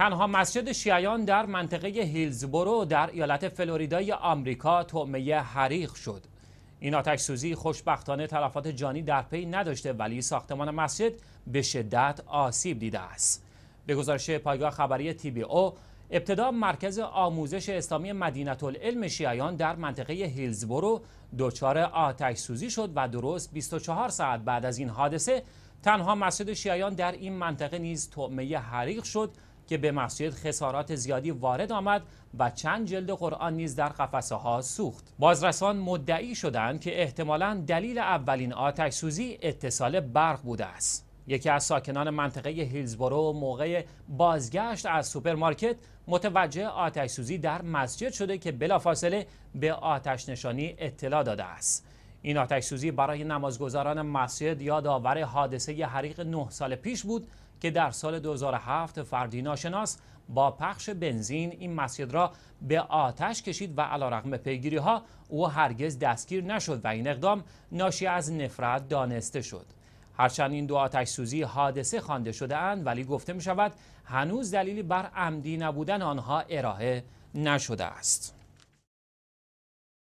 تنها مسجد شیعیان در منطقه هیلزبورو در ایالت فلوریدای آمریکا تومه حریق شد این آتش سوزی خوشبختانه تلفات جانی در پی نداشته ولی ساختمان مسجد به شدت آسیب دیده است به گزارش پایگاه خبری تی بی او ابتدا مرکز آموزش اسلامی مدینت العلم شیعیان در منطقه هیلزبورو دچار آتش سوزی شد و درست 24 ساعت بعد از این حادثه تنها مسجد شیعیان در این منطقه نیز تومه حریق شد که به مسجد خسارات زیادی وارد آمد و چند جلد قرآن نیز در قفسه ها سوخت بازرسان مدعی شدند که احتمالا دلیل اولین آتش سوزی اتصال برق بوده است یکی از ساکنان منطقه هیلزبرو موقع بازگشت از سوپرمارکت متوجه آتش سوزی در مسجد شده که بلافاصله به آتش نشانی اطلاع داده است این آتش سوزی برای نمازگزاران مسجد یادآور حادثه حریق نه سال پیش بود که در سال 2007 فردی ناشناس با پخش بنزین این مسجد را به آتش کشید و رقم پیگیری ها او هرگز دستگیر نشد و این اقدام ناشی از نفرت دانسته شد هرچند این دو آتش سوزی حادثه خوانده شده اند ولی گفته می شود هنوز دلیلی بر عمدی نبودن آنها ارائه نشده است